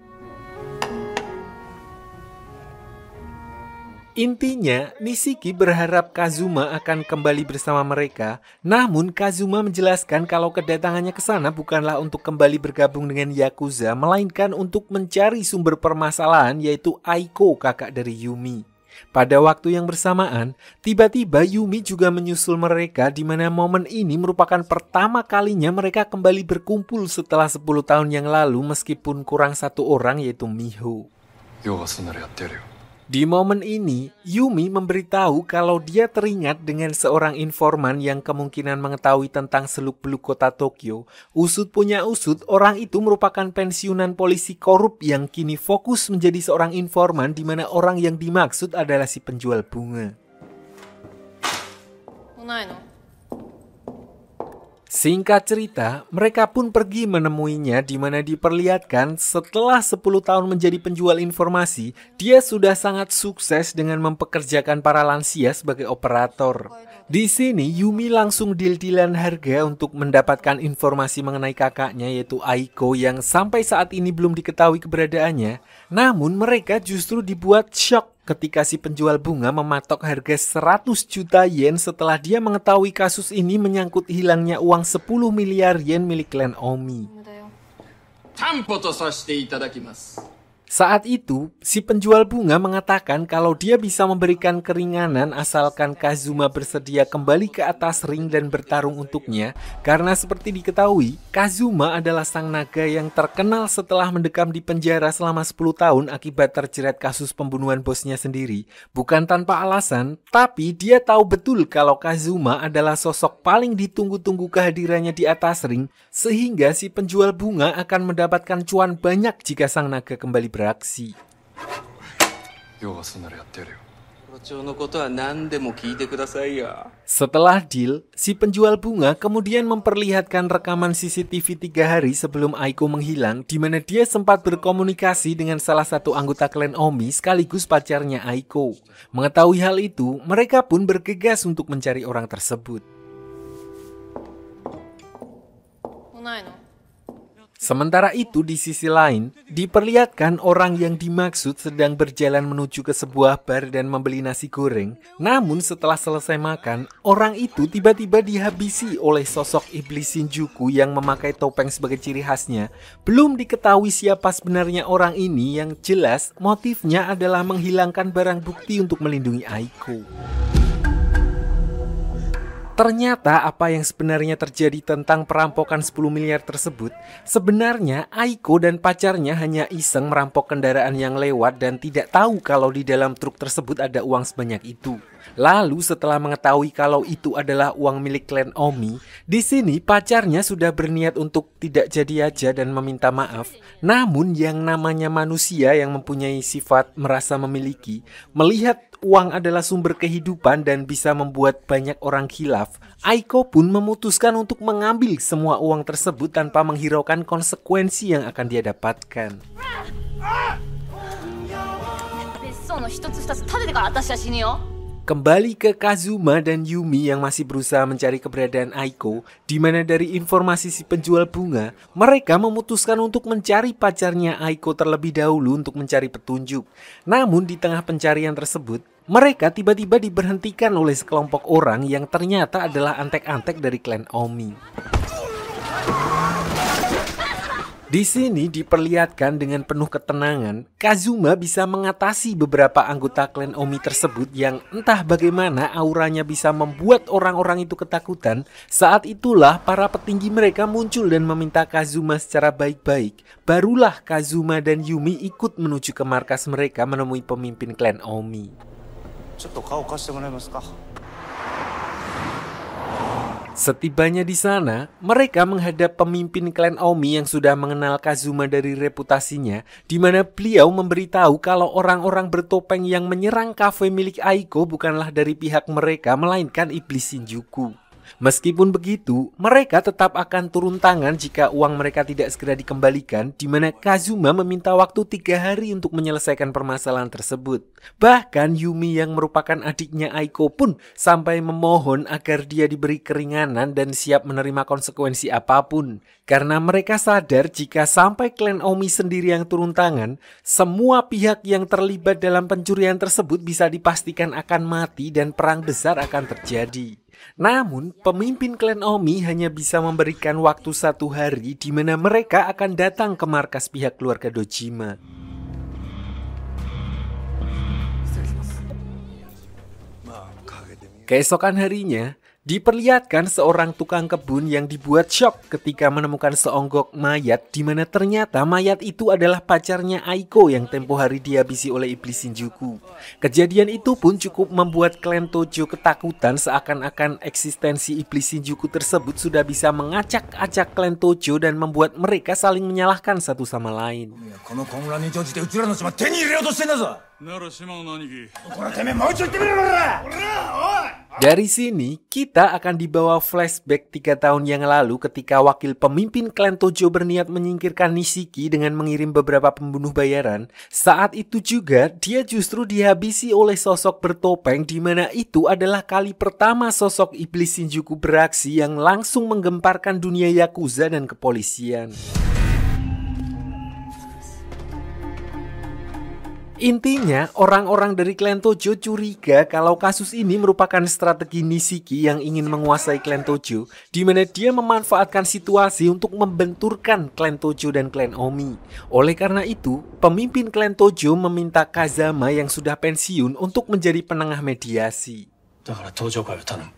Intinya, Nishiki berharap Kazuma akan kembali bersama mereka, namun Kazuma menjelaskan kalau kedatangannya ke sana bukanlah untuk kembali bergabung dengan Yakuza, melainkan untuk mencari sumber permasalahan yaitu Aiko kakak dari Yumi. Pada waktu yang bersamaan, tiba-tiba Yumi juga menyusul mereka di mana momen ini merupakan pertama kalinya mereka kembali berkumpul setelah 10 tahun yang lalu meskipun kurang satu orang yaitu Miho. Yo, di momen ini, Yumi memberitahu kalau dia teringat dengan seorang informan yang kemungkinan mengetahui tentang seluk-beluk kota Tokyo. Usut punya usut, orang itu merupakan pensiunan polisi korup yang kini fokus menjadi seorang informan di mana orang yang dimaksud adalah si penjual bunga. no. Singkat cerita, mereka pun pergi menemuinya di mana diperlihatkan setelah 10 tahun menjadi penjual informasi, dia sudah sangat sukses dengan mempekerjakan para lansia sebagai operator. Di sini, Yumi langsung deal-dealan harga untuk mendapatkan informasi mengenai kakaknya yaitu Aiko yang sampai saat ini belum diketahui keberadaannya. Namun mereka justru dibuat shock ketika si penjual bunga mematok harga 100 juta yen setelah dia mengetahui kasus ini menyangkut hilangnya uang 10 miliar yen milik klan Omi. Saat itu, si penjual bunga mengatakan kalau dia bisa memberikan keringanan asalkan Kazuma bersedia kembali ke atas ring dan bertarung untuknya, karena seperti diketahui, Kazuma adalah sang naga yang terkenal setelah mendekam di penjara selama 10 tahun akibat terjerat kasus pembunuhan bosnya sendiri. Bukan tanpa alasan, tapi dia tahu betul kalau Kazuma adalah sosok paling ditunggu-tunggu kehadirannya di atas ring, sehingga si penjual bunga akan mendapatkan cuan banyak jika sang naga kembali beraksi. Setelah deal, si penjual bunga kemudian memperlihatkan rekaman CCTV tiga hari sebelum Aiko menghilang, di mana dia sempat berkomunikasi dengan salah satu anggota klan Omi sekaligus pacarnya Aiko. Mengetahui hal itu, mereka pun bergegas untuk mencari orang tersebut. ada. Sementara itu, di sisi lain, diperlihatkan orang yang dimaksud sedang berjalan menuju ke sebuah bar dan membeli nasi goreng. Namun setelah selesai makan, orang itu tiba-tiba dihabisi oleh sosok iblis Shinjuku yang memakai topeng sebagai ciri khasnya. Belum diketahui siapa sebenarnya orang ini yang jelas motifnya adalah menghilangkan barang bukti untuk melindungi Aiko. Ternyata apa yang sebenarnya terjadi tentang perampokan 10 miliar tersebut, sebenarnya Aiko dan pacarnya hanya iseng merampok kendaraan yang lewat dan tidak tahu kalau di dalam truk tersebut ada uang sebanyak itu. Lalu setelah mengetahui kalau itu adalah uang milik klan Omi, di sini pacarnya sudah berniat untuk tidak jadi aja dan meminta maaf. Namun yang namanya manusia yang mempunyai sifat merasa memiliki, melihat uang adalah sumber kehidupan dan bisa membuat banyak orang hilaf. Aiko pun memutuskan untuk mengambil semua uang tersebut tanpa menghiraukan konsekuensi yang akan dia dapatkan. Kembali ke Kazuma dan Yumi yang masih berusaha mencari keberadaan Aiko, di mana dari informasi si penjual bunga, mereka memutuskan untuk mencari pacarnya Aiko terlebih dahulu untuk mencari petunjuk. Namun di tengah pencarian tersebut, mereka tiba-tiba diberhentikan oleh sekelompok orang yang ternyata adalah antek-antek dari klan Omi. Di sini diperlihatkan dengan penuh ketenangan, Kazuma bisa mengatasi beberapa anggota klan Omi tersebut yang entah bagaimana auranya bisa membuat orang-orang itu ketakutan. Saat itulah para petinggi mereka muncul dan meminta Kazuma secara baik-baik. Barulah Kazuma dan Yumi ikut menuju ke markas mereka menemui pemimpin klan Omi. ちょっと顔貸してもらえますか Setibanya di sana, mereka menghadap pemimpin klan Omi yang sudah mengenal Kazuma dari reputasinya, di mana beliau memberitahu kalau orang-orang bertopeng yang menyerang kafe milik Aiko bukanlah dari pihak mereka, melainkan iblis Shinjuku. Meskipun begitu, mereka tetap akan turun tangan jika uang mereka tidak segera dikembalikan, di mana Kazuma meminta waktu tiga hari untuk menyelesaikan permasalahan tersebut. Bahkan Yumi yang merupakan adiknya Aiko pun sampai memohon agar dia diberi keringanan dan siap menerima konsekuensi apapun. Karena mereka sadar jika sampai klan Omi sendiri yang turun tangan, semua pihak yang terlibat dalam pencurian tersebut bisa dipastikan akan mati dan perang besar akan terjadi. Namun, pemimpin klan Omi hanya bisa memberikan waktu satu hari di mana mereka akan datang ke markas pihak keluarga Dojima. Keesokan harinya, Diperlihatkan seorang tukang kebun yang dibuat shock ketika menemukan seonggok mayat di mana ternyata mayat itu adalah pacarnya Aiko yang tempo hari dihabisi oleh iblis Shinjuku. Kejadian itu pun cukup membuat klan Tojo ketakutan seakan-akan eksistensi iblis Shinjuku tersebut sudah bisa mengacak-acak klan Tojo dan membuat mereka saling menyalahkan satu sama lain. Dari sini, kita akan dibawa flashback tiga tahun yang lalu ketika wakil pemimpin klan Tojo berniat menyingkirkan Nishiki dengan mengirim beberapa pembunuh bayaran. Saat itu juga, dia justru dihabisi oleh sosok bertopeng di mana itu adalah kali pertama sosok iblis Shinjuku beraksi yang langsung menggemparkan dunia Yakuza dan kepolisian. Intinya, orang-orang dari Clan Tojo curiga kalau kasus ini merupakan strategi Nishiki yang ingin menguasai Clan Tojo, di mana dia memanfaatkan situasi untuk membenturkan Clan Tojo dan Clan Omi. Oleh karena itu, pemimpin Clan Tojo meminta Kazama yang sudah pensiun untuk menjadi penengah mediasi. だから東条会を頼む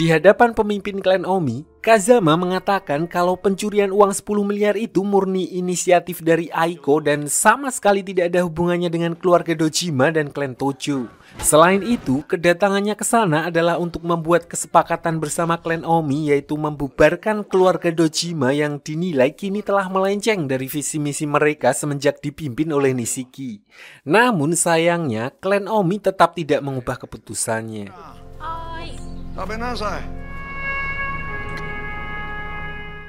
di hadapan pemimpin klan Omi, Kazama mengatakan kalau pencurian uang 10 miliar itu murni inisiatif dari Aiko dan sama sekali tidak ada hubungannya dengan keluarga Dojima dan klan Tojo. Selain itu, kedatangannya ke sana adalah untuk membuat kesepakatan bersama klan Omi yaitu membubarkan keluarga Dojima yang dinilai kini telah melenceng dari visi misi mereka semenjak dipimpin oleh Nishiki. Namun sayangnya, klan Omi tetap tidak mengubah keputusannya.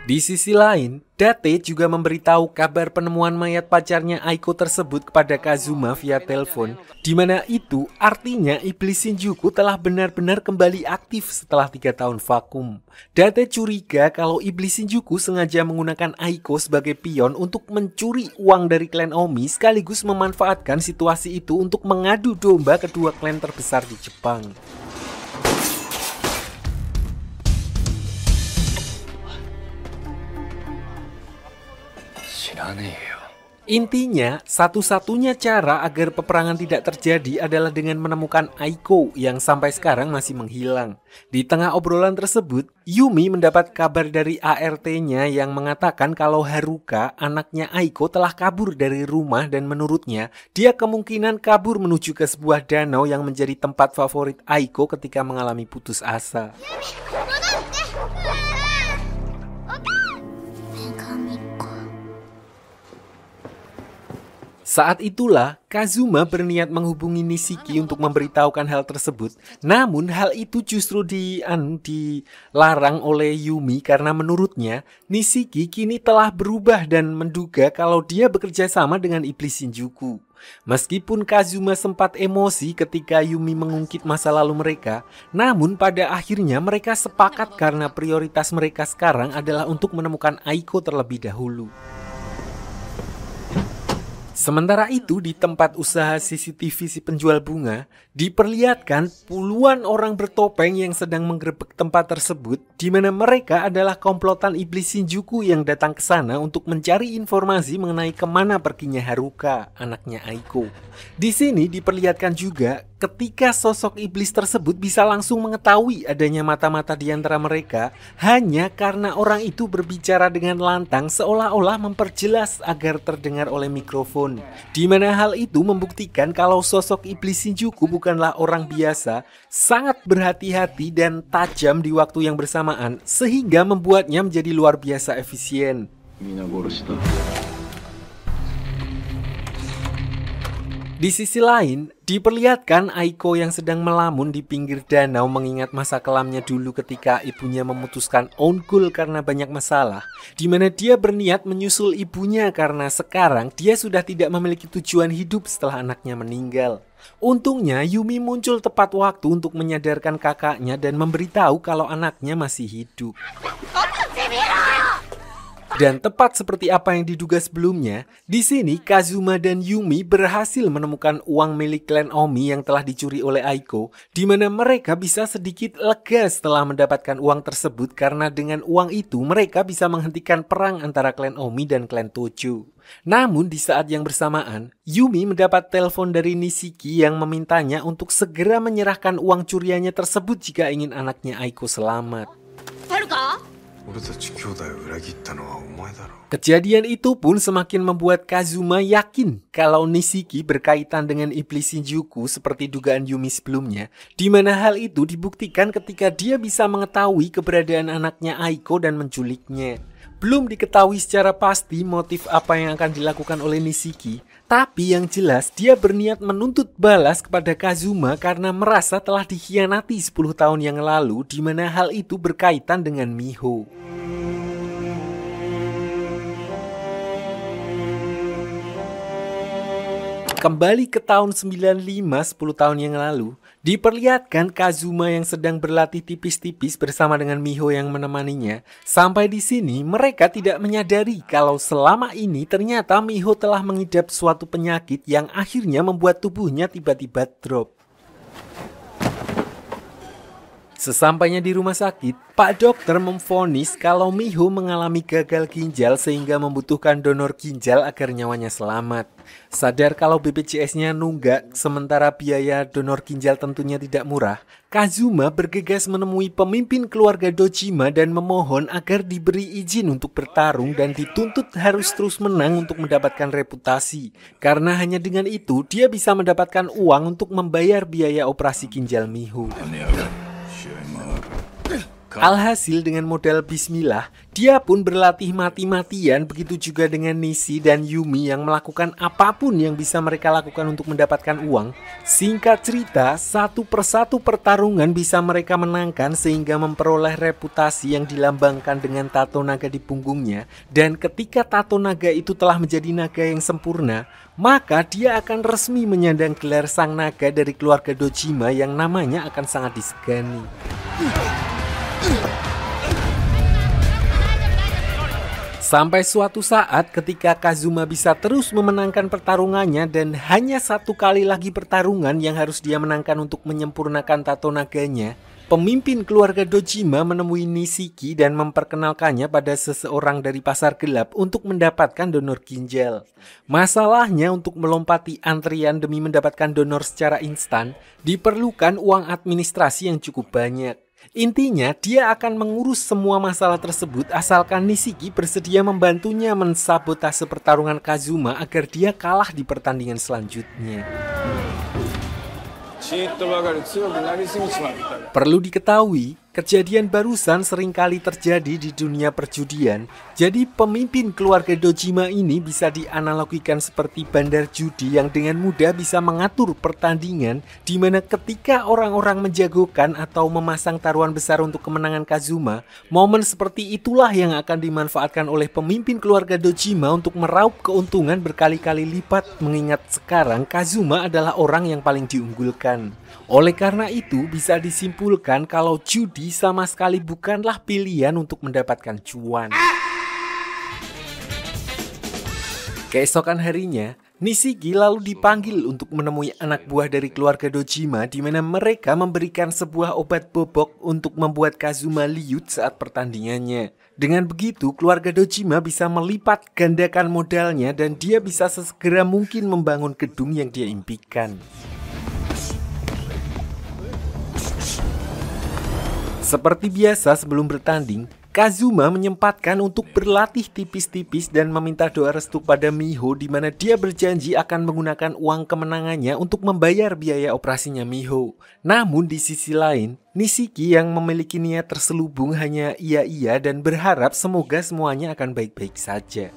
Di sisi lain, Date juga memberitahu kabar penemuan mayat pacarnya Aiko tersebut kepada Kazuma via telepon, di mana itu artinya iblis Shinjuku telah benar-benar kembali aktif setelah tiga tahun vakum. Date curiga kalau iblis Shinjuku sengaja menggunakan Aiko sebagai pion untuk mencuri uang dari klan Omi sekaligus memanfaatkan situasi itu untuk mengadu domba kedua klan terbesar di Jepang. Ya. Intinya, satu-satunya cara agar peperangan tidak terjadi adalah dengan menemukan Aiko yang sampai sekarang masih menghilang. Di tengah obrolan tersebut, Yumi mendapat kabar dari ART-nya yang mengatakan kalau Haruka, anaknya Aiko telah kabur dari rumah dan menurutnya, dia kemungkinan kabur menuju ke sebuah danau yang menjadi tempat favorit Aiko ketika mengalami putus asa. Yumi, Saat itulah, Kazuma berniat menghubungi Nishiki untuk memberitahukan hal tersebut. Namun hal itu justru di larang dilarang oleh Yumi karena menurutnya Nishiki kini telah berubah dan menduga kalau dia bekerja sama dengan iblis Shinjuku. Meskipun Kazuma sempat emosi ketika Yumi mengungkit masa lalu mereka, namun pada akhirnya mereka sepakat karena prioritas mereka sekarang adalah untuk menemukan Aiko terlebih dahulu. Sementara itu, di tempat usaha CCTV si penjual bunga, diperlihatkan puluhan orang bertopeng yang sedang menggerebek tempat tersebut, di mana mereka adalah komplotan iblis Shinjuku yang datang ke sana untuk mencari informasi mengenai kemana perginya Haruka, anaknya Aiko. Di sini diperlihatkan juga Ketika sosok iblis tersebut bisa langsung mengetahui adanya mata-mata di antara mereka hanya karena orang itu berbicara dengan lantang seolah-olah memperjelas agar terdengar oleh mikrofon. Di mana hal itu membuktikan kalau sosok iblis Shinjuku bukanlah orang biasa, sangat berhati-hati dan tajam di waktu yang bersamaan sehingga membuatnya menjadi luar biasa efisien. Di sisi lain, diperlihatkan Aiko yang sedang melamun di pinggir danau mengingat masa kelamnya dulu ketika ibunya memutuskan onkul karena banyak masalah, di mana dia berniat menyusul ibunya karena sekarang dia sudah tidak memiliki tujuan hidup setelah anaknya meninggal. Untungnya Yumi muncul tepat waktu untuk menyadarkan kakaknya dan memberitahu kalau anaknya masih hidup. Dan tepat seperti apa yang diduga sebelumnya, di sini Kazuma dan Yumi berhasil menemukan uang milik klan Omi yang telah dicuri oleh Aiko, di mana mereka bisa sedikit lega setelah mendapatkan uang tersebut karena dengan uang itu mereka bisa menghentikan perang antara klan Omi dan klan Tojo. Namun di saat yang bersamaan, Yumi mendapat telepon dari Nishiki yang memintanya untuk segera menyerahkan uang curiannya tersebut jika ingin anaknya Aiko selamat. Kejadian itu pun semakin membuat Kazuma yakin kalau Nishiki berkaitan dengan iblis Shinjuku seperti dugaan Yumi sebelumnya, di mana hal itu dibuktikan ketika dia bisa mengetahui keberadaan anaknya Aiko dan menculiknya. Belum diketahui secara pasti motif apa yang akan dilakukan oleh Nishiki, tapi yang jelas dia berniat menuntut balas kepada Kazuma karena merasa telah dikhianati 10 tahun yang lalu di mana hal itu berkaitan dengan Miho. Kembali ke tahun 95 10 tahun yang lalu, Diperlihatkan Kazuma yang sedang berlatih tipis-tipis bersama dengan Miho yang menemaninya. Sampai di sini mereka tidak menyadari kalau selama ini ternyata Miho telah mengidap suatu penyakit yang akhirnya membuat tubuhnya tiba-tiba drop. Sesampainya di rumah sakit, Pak dokter memfonis kalau Miho mengalami gagal ginjal sehingga membutuhkan donor ginjal agar nyawanya selamat. Sadar kalau BPJS-nya nunggak, sementara biaya donor ginjal tentunya tidak murah, Kazuma bergegas menemui pemimpin keluarga Dojima dan memohon agar diberi izin untuk bertarung dan dituntut harus terus menang untuk mendapatkan reputasi. Karena hanya dengan itu, dia bisa mendapatkan uang untuk membayar biaya operasi ginjal Miho. Shame up. Alhasil dengan modal bismillah, dia pun berlatih mati-matian begitu juga dengan Nisi dan Yumi yang melakukan apapun yang bisa mereka lakukan untuk mendapatkan uang. Singkat cerita, satu persatu pertarungan bisa mereka menangkan sehingga memperoleh reputasi yang dilambangkan dengan tato naga di punggungnya dan ketika tato naga itu telah menjadi naga yang sempurna, maka dia akan resmi menyandang gelar sang naga dari keluarga Dojima yang namanya akan sangat disegani. Sampai suatu saat ketika Kazuma bisa terus memenangkan pertarungannya dan hanya satu kali lagi pertarungan yang harus dia menangkan untuk menyempurnakan tato naganya, pemimpin keluarga Dojima menemui Nishiki dan memperkenalkannya pada seseorang dari pasar gelap untuk mendapatkan donor ginjal. Masalahnya untuk melompati antrian demi mendapatkan donor secara instan, diperlukan uang administrasi yang cukup banyak. Intinya, dia akan mengurus semua masalah tersebut asalkan Nishiki bersedia membantunya mensabotase pertarungan Kazuma agar dia kalah di pertandingan selanjutnya. Perlu diketahui, Kejadian barusan seringkali terjadi di dunia perjudian, jadi pemimpin keluarga Dojima ini bisa dianalogikan seperti bandar judi yang dengan mudah bisa mengatur pertandingan di mana ketika orang-orang menjagokan atau memasang taruhan besar untuk kemenangan Kazuma, momen seperti itulah yang akan dimanfaatkan oleh pemimpin keluarga Dojima untuk meraup keuntungan berkali-kali lipat mengingat sekarang Kazuma adalah orang yang paling diunggulkan. Oleh karena itu, bisa disimpulkan kalau judi tadi sama sekali bukanlah pilihan untuk mendapatkan cuan. Keesokan harinya, Nishiki lalu dipanggil untuk menemui anak buah dari keluarga Dojima di mana mereka memberikan sebuah obat bobok untuk membuat Kazuma liut saat pertandingannya. Dengan begitu, keluarga Dojima bisa melipat gandakan modalnya dan dia bisa sesegera mungkin membangun gedung yang dia impikan. Seperti biasa sebelum bertanding, Kazuma menyempatkan untuk berlatih tipis-tipis dan meminta doa restu pada Miho di mana dia berjanji akan menggunakan uang kemenangannya untuk membayar biaya operasinya Miho. Namun di sisi lain, Nishiki yang memiliki niat terselubung hanya iya-iya dan berharap semoga semuanya akan baik-baik saja.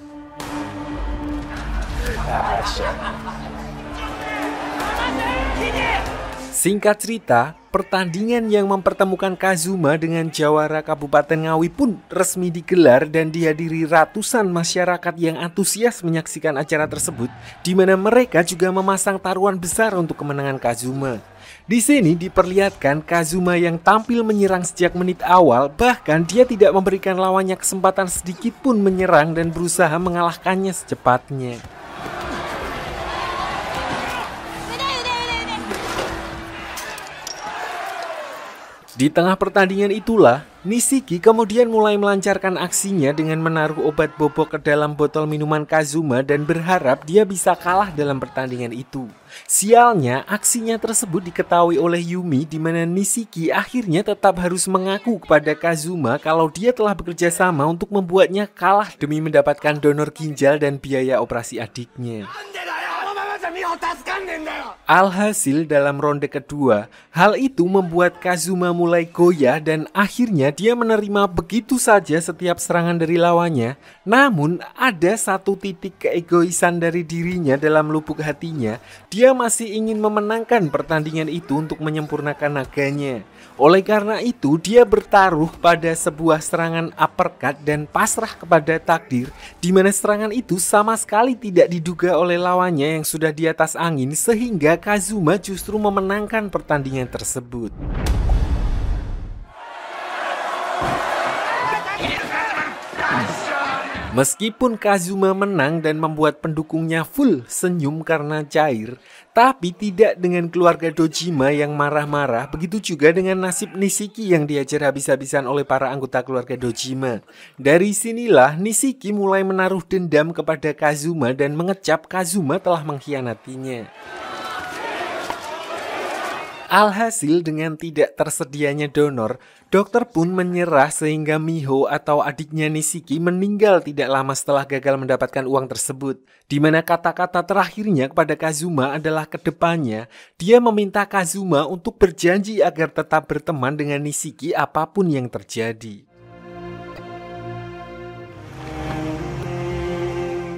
Singkat cerita, pertandingan yang mempertemukan Kazuma dengan jawara Kabupaten Ngawi pun resmi digelar dan dihadiri ratusan masyarakat yang antusias menyaksikan acara tersebut, di mana mereka juga memasang taruhan besar untuk kemenangan Kazuma. Di sini diperlihatkan Kazuma yang tampil menyerang sejak menit awal, bahkan dia tidak memberikan lawannya kesempatan sedikit pun menyerang dan berusaha mengalahkannya secepatnya. Di tengah pertandingan itulah, Nishiki kemudian mulai melancarkan aksinya dengan menaruh obat bobok ke dalam botol minuman Kazuma dan berharap dia bisa kalah dalam pertandingan itu. Sialnya, aksinya tersebut diketahui oleh Yumi di mana Nishiki akhirnya tetap harus mengaku kepada Kazuma kalau dia telah bekerja sama untuk membuatnya kalah demi mendapatkan donor ginjal dan biaya operasi adiknya. Alhasil dalam ronde kedua, hal itu membuat Kazuma mulai goyah dan akhirnya dia menerima begitu saja setiap serangan dari lawannya. Namun ada satu titik keegoisan dari dirinya dalam lubuk hatinya, dia masih ingin memenangkan pertandingan itu untuk menyempurnakan naganya. Oleh karena itu, dia bertaruh pada sebuah serangan uppercut dan pasrah kepada takdir, di mana serangan itu sama sekali tidak diduga oleh lawannya yang sudah di atas angin, sehingga Kazuma justru memenangkan pertandingan tersebut. Meskipun Kazuma menang dan membuat pendukungnya full senyum karena cair, tapi tidak dengan keluarga Dojima yang marah-marah, begitu juga dengan nasib Nisiki yang diajar habis-habisan oleh para anggota keluarga Dojima. Dari sinilah Nisiki mulai menaruh dendam kepada Kazuma dan mengecap Kazuma telah mengkhianatinya. Alhasil dengan tidak tersedianya donor, dokter pun menyerah sehingga Miho atau adiknya Nisiki meninggal tidak lama setelah gagal mendapatkan uang tersebut. Di mana kata-kata terakhirnya kepada Kazuma adalah kedepannya, dia meminta Kazuma untuk berjanji agar tetap berteman dengan Nisiki apapun yang terjadi.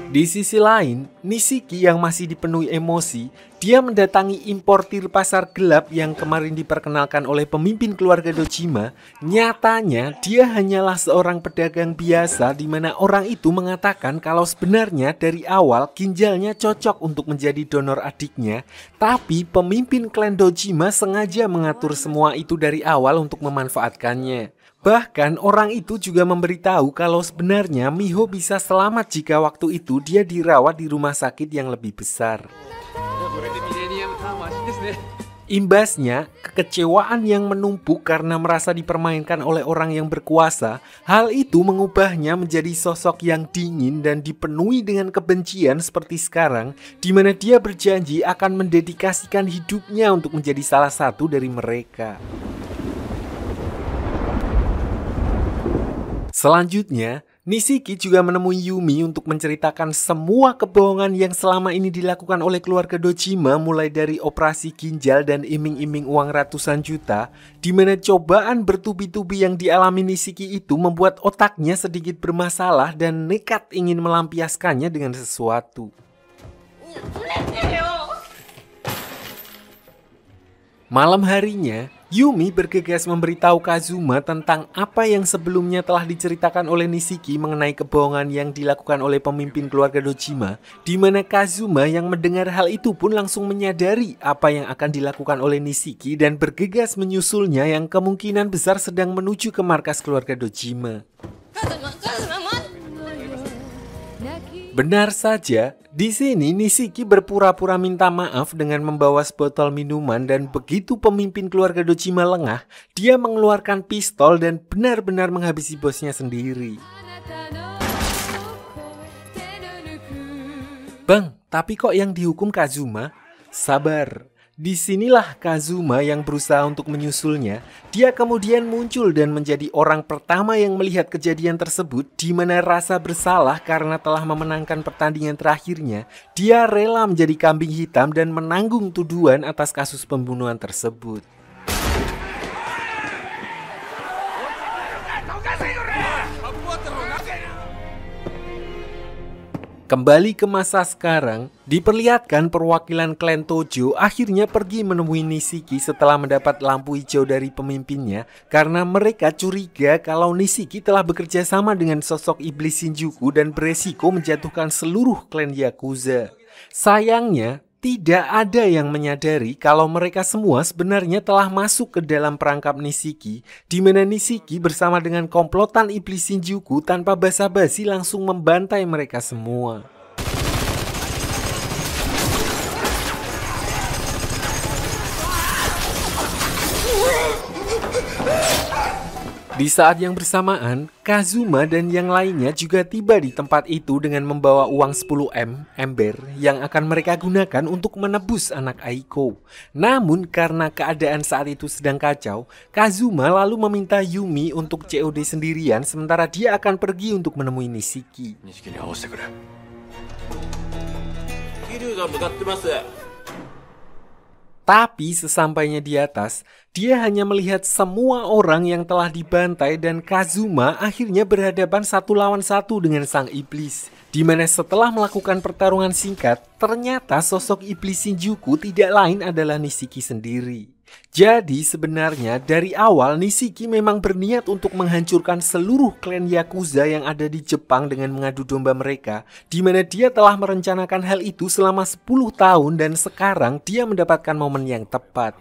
Di sisi lain, Nishiki yang masih dipenuhi emosi, dia mendatangi importir pasar gelap yang kemarin diperkenalkan oleh pemimpin keluarga Dojima. Nyatanya, dia hanyalah seorang pedagang biasa di mana orang itu mengatakan kalau sebenarnya dari awal ginjalnya cocok untuk menjadi donor adiknya, tapi pemimpin klan Dojima sengaja mengatur semua itu dari awal untuk memanfaatkannya. Bahkan orang itu juga memberitahu kalau sebenarnya Miho bisa selamat jika waktu itu dia dirawat di rumah sakit yang lebih besar. Imbasnya, kekecewaan yang menumpuk karena merasa dipermainkan oleh orang yang berkuasa, hal itu mengubahnya menjadi sosok yang dingin dan dipenuhi dengan kebencian seperti sekarang, di mana dia berjanji akan mendedikasikan hidupnya untuk menjadi salah satu dari mereka. Selanjutnya, Nishiki juga menemui Yumi untuk menceritakan semua kebohongan yang selama ini dilakukan oleh keluarga Dojima mulai dari operasi ginjal dan iming-iming uang ratusan juta di mana cobaan bertubi-tubi yang dialami Nishiki itu membuat otaknya sedikit bermasalah dan nekat ingin melampiaskannya dengan sesuatu. Malam harinya, Yumi bergegas memberitahu Kazuma tentang apa yang sebelumnya telah diceritakan oleh Nishiki mengenai kebohongan yang dilakukan oleh pemimpin keluarga Dojima, di mana Kazuma yang mendengar hal itu pun langsung menyadari apa yang akan dilakukan oleh Nishiki dan bergegas menyusulnya yang kemungkinan besar sedang menuju ke markas keluarga Dojima. Kazuma, Kazuma, Benar saja, di sini Nishiki berpura-pura minta maaf dengan membawa sebotol minuman dan begitu pemimpin keluarga Dojima lengah, dia mengeluarkan pistol dan benar-benar menghabisi bosnya sendiri. Bang, tapi kok yang dihukum Kazuma? Sabar, Disinilah Kazuma yang berusaha untuk menyusulnya. Dia kemudian muncul dan menjadi orang pertama yang melihat kejadian tersebut di mana rasa bersalah karena telah memenangkan pertandingan terakhirnya. Dia rela menjadi kambing hitam dan menanggung tuduhan atas kasus pembunuhan tersebut. Kembali ke masa sekarang, diperlihatkan perwakilan klan Tojo akhirnya pergi menemui Nishiki setelah mendapat lampu hijau dari pemimpinnya karena mereka curiga kalau Nishiki telah bekerja sama dengan sosok iblis Shinjuku dan beresiko menjatuhkan seluruh klan Yakuza. Sayangnya, tidak ada yang menyadari kalau mereka semua sebenarnya telah masuk ke dalam perangkap Nisiki, di mana Nisiki bersama dengan komplotan iblis Shinjuku tanpa basa-basi langsung membantai mereka semua. Di saat yang bersamaan, Kazuma dan yang lainnya juga tiba di tempat itu dengan membawa uang 10M ember yang akan mereka gunakan untuk menebus anak Aiko. Namun karena keadaan saat itu sedang kacau, Kazuma lalu meminta Yumi untuk COD sendirian sementara dia akan pergi untuk menemui Nishiki. Nishiki tapi sesampainya di atas, dia hanya melihat semua orang yang telah dibantai dan Kazuma akhirnya berhadapan satu lawan satu dengan sang iblis. Di mana setelah melakukan pertarungan singkat, ternyata sosok iblis Shinjuku tidak lain adalah Nishiki sendiri. Jadi sebenarnya dari awal Nishiki memang berniat untuk menghancurkan seluruh klan Yakuza yang ada di Jepang dengan mengadu domba mereka di mana dia telah merencanakan hal itu selama 10 tahun dan sekarang dia mendapatkan momen yang tepat.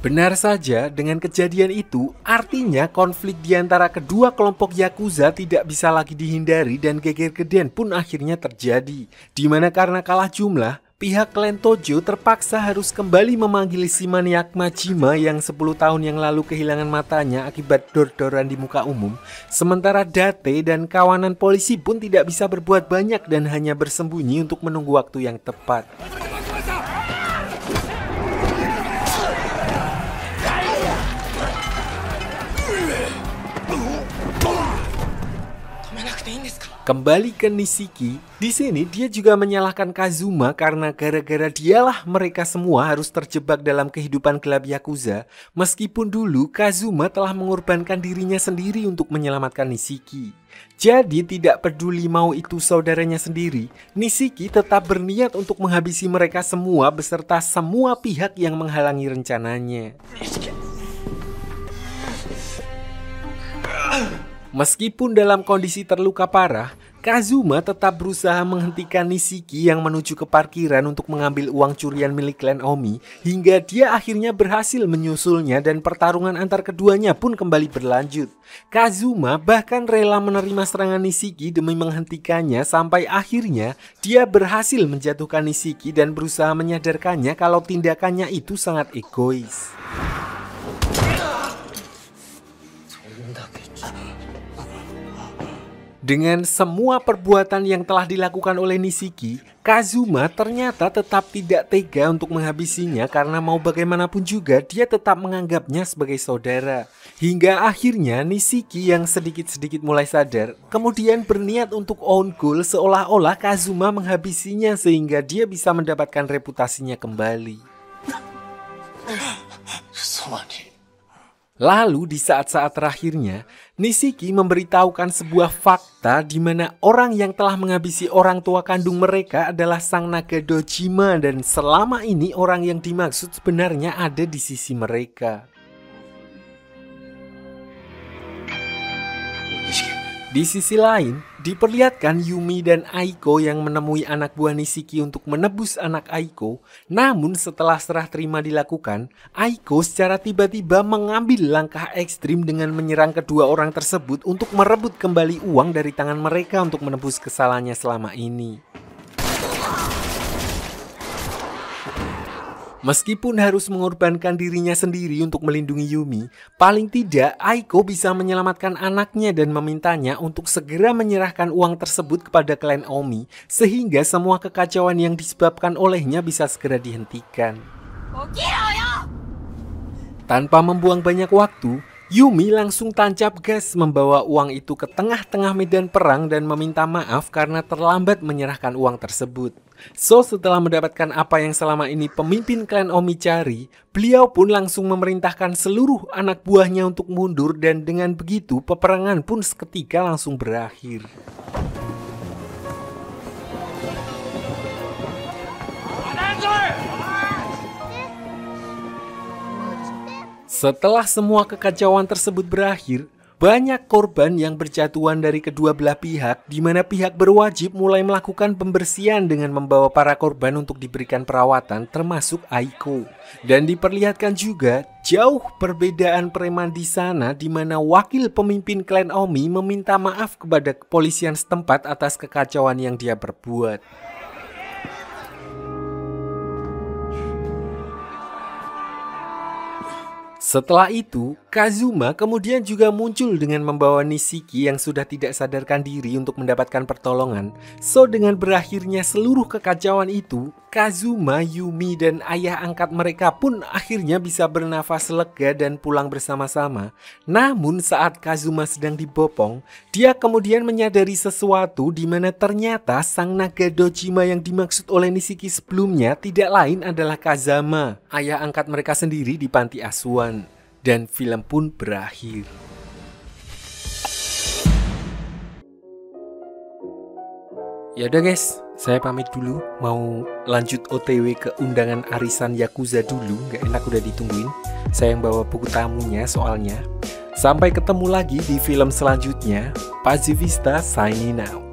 Benar saja, dengan kejadian itu, artinya konflik di antara kedua kelompok Yakuza tidak bisa lagi dihindari dan geger geden pun akhirnya terjadi. Dimana karena kalah jumlah, pihak Klan Tojo terpaksa harus kembali memanggil si maniak Majima yang 10 tahun yang lalu kehilangan matanya akibat dor-doran di muka umum. Sementara Date dan kawanan polisi pun tidak bisa berbuat banyak dan hanya bersembunyi untuk menunggu waktu yang tepat. Kembali ke Nishiki, di sini dia juga menyalahkan Kazuma karena gara-gara dialah mereka semua harus terjebak dalam kehidupan gelap Yakuza, meskipun dulu Kazuma telah mengorbankan dirinya sendiri untuk menyelamatkan Nishiki. Jadi tidak peduli mau itu saudaranya sendiri, Nishiki tetap berniat untuk menghabisi mereka semua beserta semua pihak yang menghalangi rencananya. Meskipun dalam kondisi terluka parah, Kazuma tetap berusaha menghentikan Nishiki yang menuju ke parkiran untuk mengambil uang curian milik klan Omi hingga dia akhirnya berhasil menyusulnya dan pertarungan antar keduanya pun kembali berlanjut. Kazuma bahkan rela menerima serangan Nishiki demi menghentikannya sampai akhirnya dia berhasil menjatuhkan Nishiki dan berusaha menyadarkannya kalau tindakannya itu sangat egois. Dengan semua perbuatan yang telah dilakukan oleh Nisiki, Kazuma ternyata tetap tidak tega untuk menghabisinya karena mau bagaimanapun juga dia tetap menganggapnya sebagai saudara. Hingga akhirnya Nisiki yang sedikit-sedikit mulai sadar, kemudian berniat untuk own goal seolah-olah Kazuma menghabisinya sehingga dia bisa mendapatkan reputasinya kembali. Lalu di saat-saat terakhirnya, Nisiki memberitahukan sebuah fakta di mana orang yang telah menghabisi orang tua kandung mereka adalah sang naga Dojima dan selama ini orang yang dimaksud sebenarnya ada di sisi mereka. Di sisi lain, Diperlihatkan Yumi dan Aiko yang menemui anak buah Nishiki untuk menebus anak Aiko, namun setelah serah terima dilakukan, Aiko secara tiba-tiba mengambil langkah ekstrim dengan menyerang kedua orang tersebut untuk merebut kembali uang dari tangan mereka untuk menebus kesalahannya selama ini. Meskipun harus mengorbankan dirinya sendiri untuk melindungi Yumi, paling tidak Aiko bisa menyelamatkan anaknya dan memintanya untuk segera menyerahkan uang tersebut kepada klan Omi sehingga semua kekacauan yang disebabkan olehnya bisa segera dihentikan. Tanpa membuang banyak waktu, Yumi langsung tancap gas membawa uang itu ke tengah-tengah medan perang dan meminta maaf karena terlambat menyerahkan uang tersebut. So, setelah mendapatkan apa yang selama ini pemimpin klan Omi cari, beliau pun langsung memerintahkan seluruh anak buahnya untuk mundur dan dengan begitu peperangan pun seketika langsung berakhir. Setelah semua kekacauan tersebut berakhir, banyak korban yang berjatuhan dari kedua belah pihak, di mana pihak berwajib mulai melakukan pembersihan dengan membawa para korban untuk diberikan perawatan, termasuk Aiko. Dan diperlihatkan juga jauh perbedaan preman di sana, di mana wakil pemimpin klan Omi meminta maaf kepada kepolisian setempat atas kekacauan yang dia berbuat. Setelah itu, Kazuma kemudian juga muncul dengan membawa Nishiki yang sudah tidak sadarkan diri untuk mendapatkan pertolongan. So dengan berakhirnya seluruh kekacauan itu, Kazuma, Yumi, dan ayah angkat mereka pun akhirnya bisa bernafas lega dan pulang bersama-sama. Namun saat Kazuma sedang dibopong, dia kemudian menyadari sesuatu di mana ternyata sang naga Dojima yang dimaksud oleh Nishiki sebelumnya tidak lain adalah Kazama, ayah angkat mereka sendiri di panti asuhan. Dan film pun berakhir. Ya guys, saya pamit dulu, mau lanjut OTW ke undangan arisan Yakuza dulu, nggak enak udah ditungguin. Saya yang bawa buku tamunya soalnya. Sampai ketemu lagi di film selanjutnya. Pazivista signing out.